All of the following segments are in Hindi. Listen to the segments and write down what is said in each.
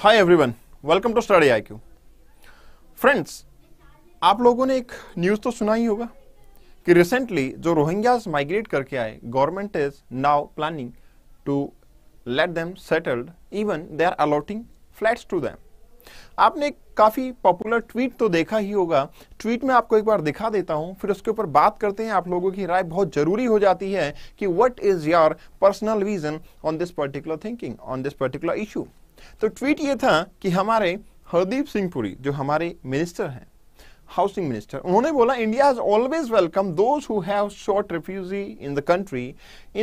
Hi everyone welcome to study I Q friends आप लोगों ने एक न्यूज़ तो सुना ही होगा कि रिसेंटली जो रोहिंग्यास माइग्रेट करके आए government is now planning to let them settled even they are allotting flats to them आपने काफ़ी पॉपुलर ट्वीट तो देखा ही होगा ट्वीट में आपको एक बार दिखा देता हूं फिर उसके ऊपर बात करते हैं आप लोगों की राय बहुत ज़रूरी हो जाती है कि what is your personal reason on this particular thinking on this particular issue तो ट्वीट ये था कि हमारे हरदीप सिंह पुरी जो हमारे मिनिस्टर हैं हाउसिंग मिनिस्टर उन्होंने बोला India has always welcome those who have short refugee in the country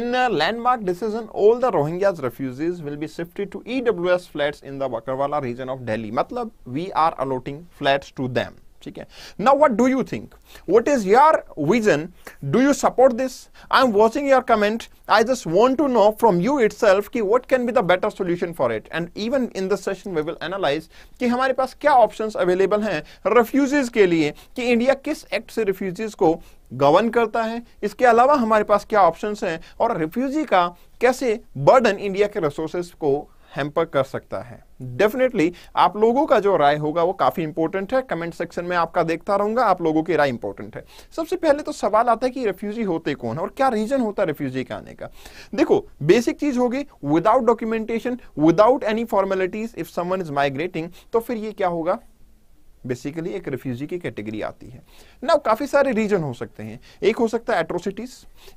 in landmark decision all the Rohingyas refugees will be shifted to E W S flats in the Bakkarwala region of Delhi मतलब we are allotting flats to them ठीक है now what do you think what is your vision do you support this I am watching your comment I just want to know from you it कि what can be the better solution for it and even in the session we will analyse कि हमारे पास क्या ऑप्शंस अवेलेबल हैं रेफ्यूजीज के लिए कि इंडिया किस एक्ट से रिफ्यूजेज को गवर्न करता है इसके अलावा हमारे पास क्या ऑप्शंस हैं और रिफ्यूजी का कैसे बर्डन इंडिया के रिसोर्सेज को हैम्पर कर सकता है डेफिनेटली आप लोगों का जो राय होगा वो काफ़ी इंपॉर्टेंट है कमेंट सेक्शन में आपका देखता रहूंगा आप लोगों की राय इंपॉर्टेंट है सबसे पहले तो सवाल आता है कि रेफ्यूजी होते कौन है और क्या रीजन होता है रेफ्यूजी के आने का देखो बेसिक चीज होगी without documentation without any formalities if someone is migrating तो फिर ये क्या होगा बेसिकली एक रिफ्यूजी की कैटेगरी आती है ना काफ़ी सारे रीजन हो सकते हैं एक हो सकता है एट्रोसिटीज़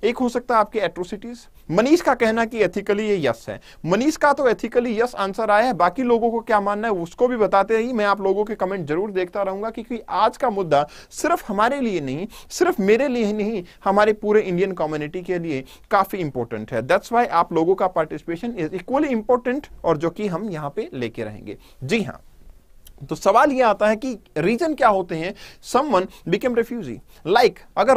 एक हो सकता है आपके एट्रोसिटीज़ मनीष का कहना कि एथिकली ये यस है मनीष का तो एथिकली यस आंसर आया है बाकी लोगों को क्या मानना है उसको भी बताते ही मैं आप लोगों के कमेंट जरूर देखता रहूंगा क्योंकि आज का मुद्दा सिर्फ हमारे लिए नहीं सिर्फ मेरे लिए नहीं हमारे पूरे इंडियन कम्युनिटी के लिए काफ़ी इंपॉर्टेंट है दैट्स वाई आप लोगों का पार्टिसिपेशन इज इक्वली इंपॉर्टेंट और जो कि हम यहाँ पे लेके रहेंगे जी हाँ तो सवाल ये आता है कि रीजन क्या होते हैं समवन बिकेम रेफ्यूजी लाइक अगर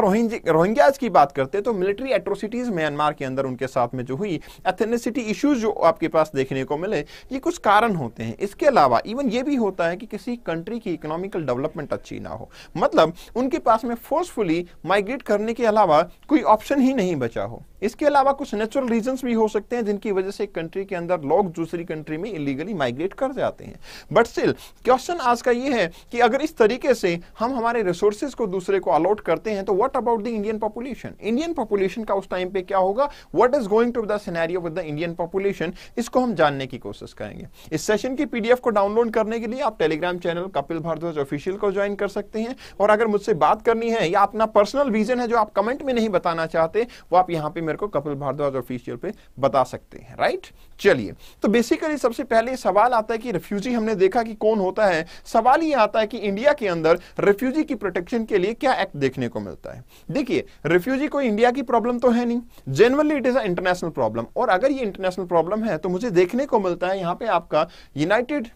रोहिंग्याज की बात करते तो मिलिट्री एट्रोसिटीज म्यांमार के अंदर उनके साथ में जो हुई एथेनिसिटी इश्यूज जो आपके पास देखने को मिले ये कुछ कारण होते हैं इसके अलावा इवन ये भी होता है कि किसी कंट्री की इकोनॉमिकल डेवलपमेंट अच्छी ना हो मतलब उनके पास में फोर्सफुली माइग्रेट करने के अलावा कोई ऑप्शन ही नहीं बचा हो इसके अलावा कुछ नेचुरल रीजंस भी हो सकते हैं जिनकी वजह से कंट्री के अंदर लोग दूसरी कंट्री में इलीगली माइग्रेट कर जाते हैं बट स्टिल क्वेश्चन आज का ये है कि अगर इस तरीके से हम हमारे रिसोर्सेज को दूसरे को अलॉट करते हैं तो what about the Indian population Indian population का उस टाइम पे क्या होगा what is going to the scenario with the Indian population इसको हम जानने की कोशिश करेंगे इस सेशन की पीडीएफ को डाउनलोड करने के लिए आप Telegram channel Kapil Bhardwaj official को ज्वाइन कर सकते हैं और अगर मुझसे बात करनी है या अपना पर्सनल रीजन है जो आप कमेंट में नहीं बताना चाहते वो आप यहाँ पे मेरे को कपिल भारद्वाज ऑफिशियल पे बता सकते हैं राइट चलिए तो बेसिकली सबसे पहले सवाल आता है कि रेफ्यूजी हमने देखा कि कौन होता है सवाल ये आता है कि इंडिया के अंदर रेफ्यूजी की प्रोटेक्शन के लिए क्या एक्ट देखने को मिलता है देखिए रेफ्यूजी कोई इंडिया की प्रॉब्लम तो है नहीं generally it is a international problem और अगर ये इंटरनेशनल प्रॉब्लम है तो मुझे देखने को मिलता है यहाँ पे आपका यूनाइटेड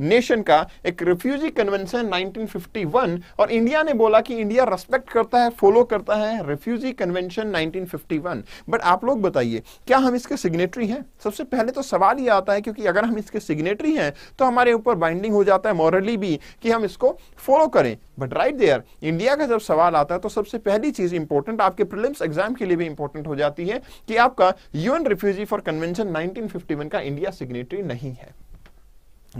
नेशन का एक रिफ्यूजी कन्वेंशन 1951 और इंडिया ने बोला कि इंडिया रेस्पेक्ट करता है फॉलो करता है रिफ्यूजी कन्वेंशन 1951 बट आप लोग बताइए क्या हम इसके सिग्नेटरी हैं सबसे पहले तो सवाल ये आता है क्योंकि अगर हम इसके सिग्नेटरी हैं तो हमारे ऊपर बाइंडिंग हो जाता है मॉरली भी कि हम इसको फॉलो करें बट राइट देयर इंडिया का जब सवाल आता है तो सबसे पहली चीज इंपॉर्टेंट आपके प्रिलिम्स एग्जाम के लिए भी इंपॉर्टेंट हो जाती है कि आपका UN refugee for convention nineteen का इंडिया सिग्नेटरी नहीं है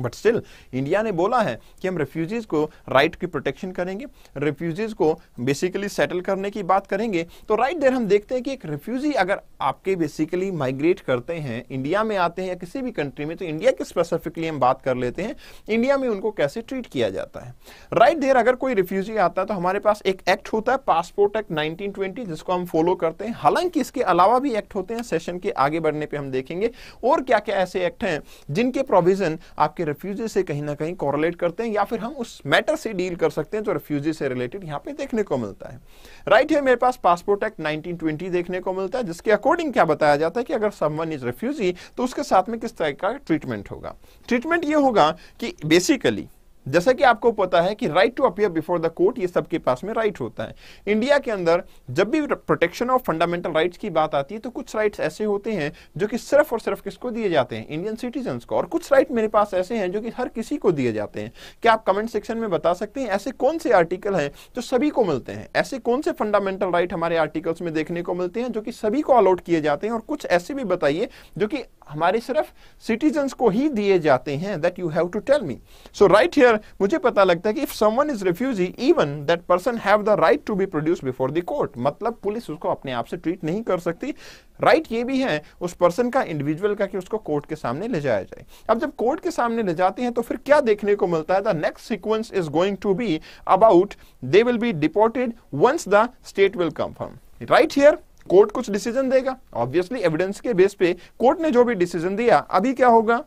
बट स्टिल इंडिया ने बोला है कि हम रेफ्यूजीज़ को राइट की प्रोटेक्शन करेंगे रेफ्यूजीज़ को बेसिकली सेटल करने की बात करेंगे तो राइट देर हम देखते हैं कि एक रेफ्यूजी अगर आपके बेसिकली माइग्रेट करते हैं इंडिया में आते हैं या किसी भी कंट्री में तो इंडिया की स्पेसिफिकली हम बात कर लेते हैं इंडिया में उनको कैसे ट्रीट किया जाता है राइट देर अगर कोई रिफ्यूजी आता है तो हमारे पास एक एक्ट होता है पासपोर्ट एक्ट नाइनटीन जिसको हम फॉलो करते हैं हालांकि इसके अलावा भी एक्ट होते हैं सेशन के आगे बढ़ने पर हम देखेंगे और क्या क्या ऐसे एक्ट हैं जिनके प्रोविजन आपके के रेफ्यूजी से कहीं ना कहीं कॉरलेट करते हैं या फिर हम उस मैटर से डील कर सकते हैं जो रेफ्यूजी से रिलेटेड यहाँ पे देखने को मिलता है राइट right है मेरे पास पासपोर्ट एक्ट 1920 देखने को मिलता है जिसके अकॉर्डिंग क्या बताया जाता है कि अगर समवन इज रेफ्यूजी तो उसके साथ में किस तरह का ट्रीटमेंट होगा ट्रीटमेंट ये होगा कि बेसिकली जैसा कि आपको पता है कि right to appear before the court ये सबके पास में राइट होता है इंडिया के अंदर जब भी प्रोटेक्शन ऑफ फंडामेंटल राइट्स की बात आती है तो कुछ राइट्स ऐसे होते हैं जो कि सिर्फ और सिर्फ किसको दिए जाते हैं इंडियन सिटीजन को और कुछ राइट मेरे पास ऐसे हैं जो कि हर किसी को दिए जाते हैं क्या आप कमेंट सेक्शन में बता सकते हैं ऐसे कौन से आर्टिकल हैं जो सभी को मिलते हैं ऐसे कौन से फंडामेंटल राइट हमारे आर्टिकल्स में देखने को मिलते हैं जो कि सभी को अलॉट किए जाते हैं और कुछ ऐसे भी बताइए जो कि हमारे सिर्फ सिटीजन को ही दिए जाते हैं that you have to tell me so right here अगर मुझे पता लगता है कि if someone is refugee even that person have the right to be produce before the court मतलब पुलिस उसको अपने आप से ट्रीट नहीं कर सकती राइट right ये भी है उस पर्सन का इंडिविजुअल का कि उसको कोर्ट के सामने ले जाया जाए अब जब कोर्ट के सामने ले जाते हैं तो फिर क्या देखने को मिलता है the next sequence is going to be about they will be deported once the state will confirm right here court कुछ डिसीजन देगा ऑब्वियसली एविडेंस के बेस पे कोर्ट ने जो भी डिसीजन दिया अभी क्या होगा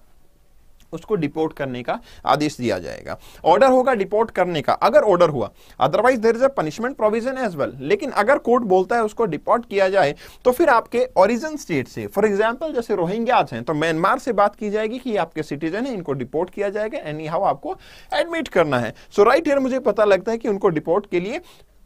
उसको डिपोर्ट करने का आदेश दिया जाएगा ऑर्डर होगा डिपोर्ट करने का अगर ऑर्डर हुआ otherwise there is a punishment provision as well लेकिन अगर कोर्ट बोलता है उसको डिपोर्ट किया जाए तो फिर आपके ओरिजिन स्टेट से फॉर एग्जाम्पल जैसे रोहिंग्याज हैं तो म्यांमार से बात की जाएगी कि आपके सिटीजन है इनको डिपोर्ट किया जाएगा एनी हाउ आपको एडमिट करना है सो राइट हेयर मुझे पता लगता है कि उनको डिपोर्ट के लिए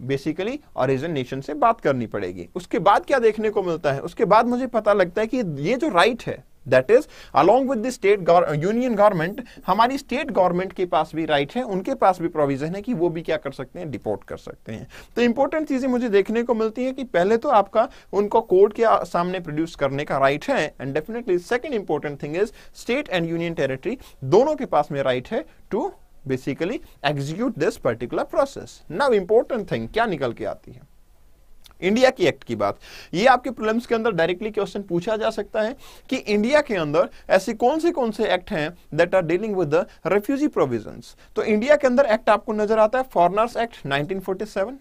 बेसिकली ऑरिजन नेशन से बात करनी पड़ेगी उसके बाद क्या देखने को मिलता है उसके बाद मुझे पता लगता है कि ये जो राइट right है that is along with the state union government हमारी स्टेट गवर्नमेंट के पास भी राइट है उनके पास भी प्रोविजन है कि वो भी क्या कर सकते हैं डिपोर्ट कर सकते हैं तो इंपॉर्टेंट चीजें मुझे देखने को मिलती है कि पहले तो आपका उनको कोर्ट के सामने प्रोड्यूस करने का राइट है and definitely second important thing is state and union territory दोनों के पास में राइट है to basically execute this particular process now important thing क्या निकल के आती है इंडिया की एक्ट की बात ये आपके प्रिलिम्स के अंदर डायरेक्टली क्वेश्चन पूछा जा सकता है कि इंडिया के अंदर ऐसे कौन से कौन से एक्ट हैं that are dealing with the refugee provisions तो इंडिया के अंदर एक्ट आपको नजर आता है foreigners act 1947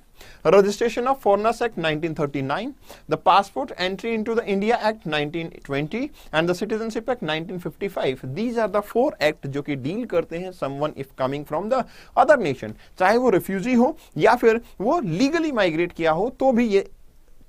Registration of Foreigners Act 1939, the Passport Entry into the India Act 1920 and the Citizenship Act 1955. These are the four act जो कि deal करते हैं someone if coming from the other nation चाहे वो refugee हो या फिर वो legally migrate किया हो तो भी ये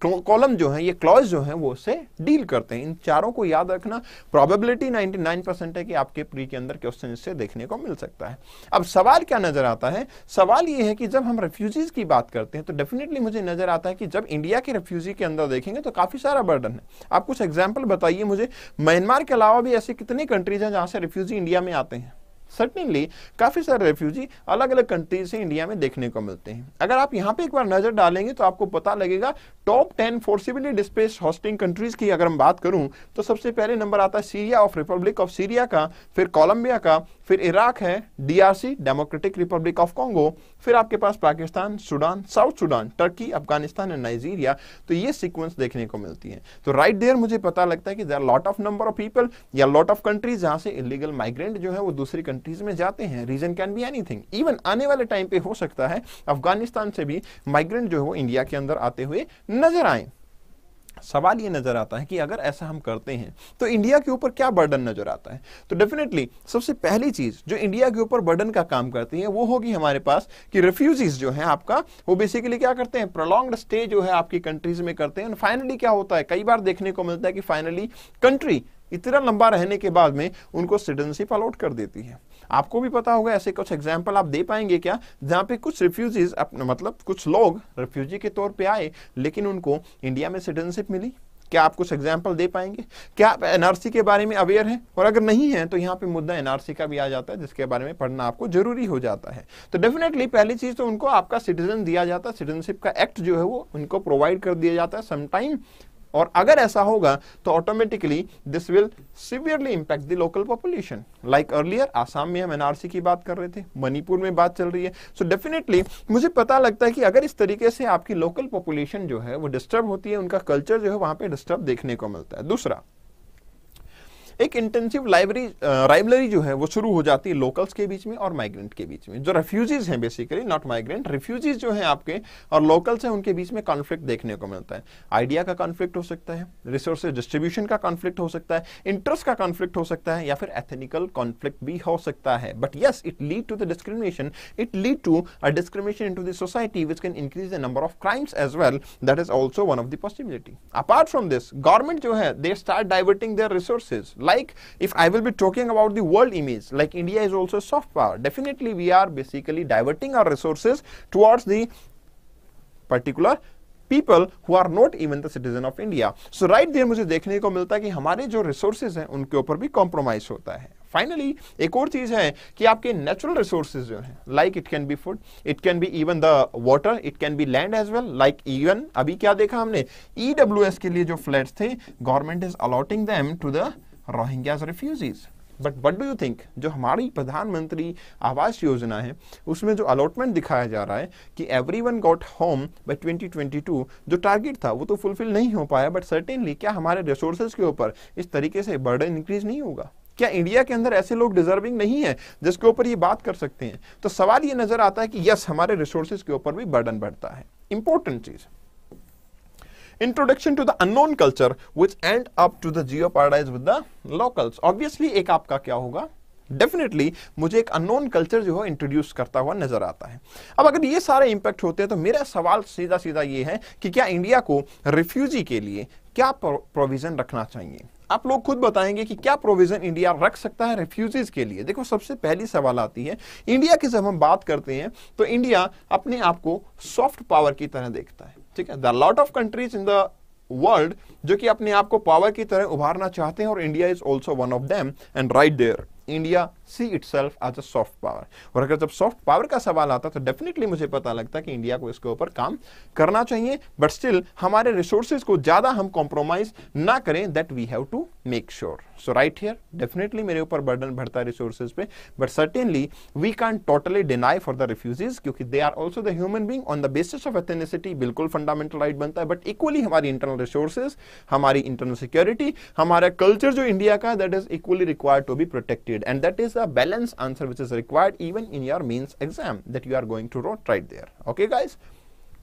कॉलम जो है ये क्लॉज जो है वो उससे डील करते हैं इन चारों को याद रखना प्रोबेबिलिटी 99 परसेंट है कि आपके प्री के अंदर क्वेश्चन इससे देखने को मिल सकता है अब सवाल क्या नजर आता है सवाल ये है कि जब हम रेफ्यूजीज की बात करते हैं तो डेफिनेटली मुझे नजर आता है कि जब इंडिया के रेफ्यूजी के अंदर देखेंगे तो काफी सारा बर्डन है आप कुछ एग्जाम्पल बताइए मुझे म्यांमार के अलावा भी ऐसे कितने कंट्रीज हैं जहां से रेफ्यूजी इंडिया में आते हैं सर्टेनली काफ़ी सारे रेफ्यूजी अलग अलग कंट्रीज से इंडिया में देखने को मिलते हैं अगर आप यहाँ पे एक बार नज़र डालेंगे तो आपको पता लगेगा top ten forcibly displaced hosting countries की अगर हम बात करूं तो सबसे पहले नंबर आता है Syria of Republic of Syria का फिर कोलम्बिया का फिर इराक है DRC Democratic Republic of Congo फिर आपके पास Pakistan Sudan South Sudan Turkey Afghanistan and Nigeria तो ये सीक्वेंस देखने को मिलती है तो राइट right देयर मुझे पता लगता है कि there lot of number of people या लॉट ऑफ कंट्रीज जहां से इलीगल माइग्रेंट जो है वो दूसरी कंट्री कंट्रीज में जाते हैं reason can be anything even आने वाले टाइम पे हो सकता है अफगानिस्तान से भी माइग्रेंट जो है वो इंडिया के अंदर आते हुए नजर आए सवाल ये नजर आता है कि अगर ऐसा हम करते हैं तो इंडिया के ऊपर क्या बर्डन नजर आता है तो डेफिनेटली सबसे पहली चीज जो इंडिया के ऊपर बर्डन का काम करती है वो होगी हमारे पास कि रिफ्यूजीज जो है आपका वो बेसिकली क्या करते हैं प्रोलॉन्ग स्टे जो है आपकी कंट्रीज में करते हैं फाइनली क्या होता है कई बार देखने को मिलता है कि फाइनली कंट्री इतना लंबा रहने के बाद में उनको सिटीजनशिप अलॉट कर देती है आपको भी पता होगा ऐसे कुछ एग्जाम्पल आप दे पाएंगे क्या जहाँ पे कुछ रिफ्यूजीज अपने मतलब कुछ लोग रिफ्यूजी के तौर पे आए लेकिन उनको इंडिया में सिटीजनशिप मिली क्या आप कुछ एग्जाम्पल दे पाएंगे क्या आप एनआरसी के बारे में अवेयर हैं और अगर नहीं है तो यहाँ पे मुद्दा एनआरसी का भी आ जाता है जिसके बारे में पढ़ना आपको जरूरी हो जाता है तो डेफिनेटली पहली चीज़ तो उनको आपका सिटीजन दिया जाता है सिटीजनशिप का एक्ट जो है वो उनको प्रोवाइड कर दिया जाता है समटाइम और अगर ऐसा होगा तो automatically this will severely impact the local population like earlier Assam में हम एनआरसी की बात कर रहे थे मणिपुर में बात चल रही है सो so डेफिनेटली मुझे पता लगता है कि अगर इस तरीके से आपकी लोकल पॉपुलेशन जो है वो डिस्टर्ब होती है उनका कल्चर जो है वहां पर डिस्टर्ब देखने को मिलता है दूसरा एक इंटेंसिव लाइब्रेरी राइबलरी जो है वो शुरू हो जाती है लोकल्स के बीच में और माइग्रेंट के बीच में जो रेफ्यूजीज हैं बेसिकली नॉट माइग्रेंट रेफ्यूजीज जो हैं आपके और लोकल्स हैं उनके बीच में कॉन्फ्लिक्ट देखने को मिलता है आइडिया का कॉन्फ्लिक्ट हो सकता है रिसोर्स डिस्ट्रीब्यूशन का कॉन्फ्लिक्ट हो सकता है इंटरेस्ट का कॉन्फ्लिक्ट हो सकता है या फिर एथनिकल कॉन्फ्लिक्ट भी हो सकता है but yes it lead to the discrimination it lead to a discrimination in to the society which can increase the number of crimes as well that is also one of the possibility apart from this government जो है they start diverting their resources like if I will be talking about the world image, like India is also soft power, definitely we are basically diverting our resources towards the particular people who are not even the citizen of India so right there मुझे देखने को मिलता है कि हमारे जो रिसोर्सेज हैं उनके ऊपर भी कॉम्प्रोमाइज होता है फाइनली एक और चीज़ है कि आपके नेचुरल रिसोर्सेज जो हैं like it can be food it can be even the water it can be land as well like even अभी क्या देखा हमने ई e के लिए जो फ्लैट्स थे government is allotting them to the Rohingyas refugees but what do you think जो हमारी प्रधानमंत्री आवास योजना है उसमें जो अलॉटमेंट दिखाया जा रहा है कि every one got home by twenty twenty two जो टारगेट था वो तो फुलफिल नहीं हो पाया बट सर्टेनली क्या हमारे रिसोर्सेज के ऊपर इस तरीके से बर्डन इंक्रीज नहीं होगा क्या इंडिया के अंदर ऐसे लोग डिजर्विंग नहीं है जिसके ऊपर ये बात कर सकते हैं तो सवाल ये नजर आता है कि यस हमारे रिसोर्सेज के ऊपर भी बर्डन बढ़ता है इंपॉर्टेंट चीज़ introduction to the unknown culture which end up to the geo paradise with the locals obviously एक आपका क्या होगा डेफिनेटली मुझे एक अनोन कल्चर जो है इंट्रोड्यूस करता हुआ नजर आता है अब अगर ये सारे इम्पैक्ट होते हैं तो मेरा सवाल सीधा सीधा ये है कि क्या इंडिया को रिफ्यूजी के लिए क्या प्रोविजन रखना चाहिए आप लोग खुद बताएंगे कि क्या प्रोविजन इंडिया रख सकता है रेफ्यूजीज के लिए देखो सबसे पहली सवाल आती है इंडिया की जब हम बात करते हैं तो इंडिया अपने आप को सॉफ्ट पावर की तरह देखता है ठीक है the lot of countries in the world जो कि अपने आप को पावर की तरह उभारना चाहते हैं और India is also one of them and right there India see itself as a soft power और अगर जब सॉफ्ट पावर का सवाल आता तो डेफिनेटली मुझे पता लगता कि इंडिया को इसके ऊपर काम करना चाहिए बट स्टिल हमारे रिसोर्सेज को ज़्यादा हम कॉम्प्रोमाइज ना करें that we have to make sure so right here definitely मेरे ऊपर बर्डन बढ़ता है रिसोर्सेज पे but certainly we can totally deny for the refugees क्योंकि they are also the human being on the basis of ethnicity बिल्कुल फंडामेंटल राइट बनता है बट इक्वली हमारी इंटरनल रिसोर्सेज हमारी इंटरनल सिक्योरिटी हमारा कल्चर जो इंडिया का that is equally required to be protected and that is The balance answer which is required even in your means exam that you are going to write right there. Okay, guys?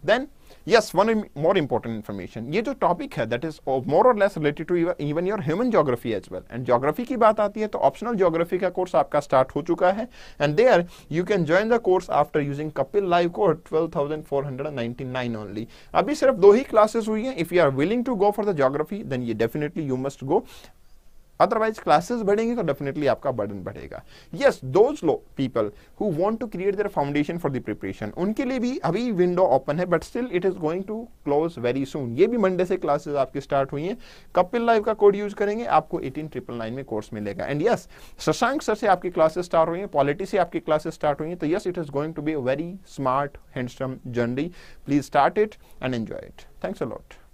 Then, yes, one Im more important information. ये topic है that is oh, more or less related to even your human geography as well. And geography की बात आती optional geography course आपका start हो चुका है. And there you can join the course after using Kapil Live code 12,499 only. अभी सिर्फ दो ही classes हुई हैं. If you are willing to go for the geography, then you definitely you must go. Otherwise classes बढ़ेंगे तो डेफिनेटली आपका बर्डन बढ़ेगा yes those low people who want to create their foundation for the preparation उनके लिए भी अभी विंडो ओपन है but still it is going to close very soon ये भी मंडे से क्लासेस आपकी स्टार्ट हुई हैं कपिल लाइव का कोड यूज करेंगे आपको एटीन ट्रिपल नाइन में कोर्स मिलेगा एंड यस शशांक सर से आपकी क्लासेस स्टार्ट हुई हैं पॉलिटी से आपकी क्लासेस स्टार्ट हुई हैं तो yes it is going to be very smart handsome journey please start it and enjoy it thanks allot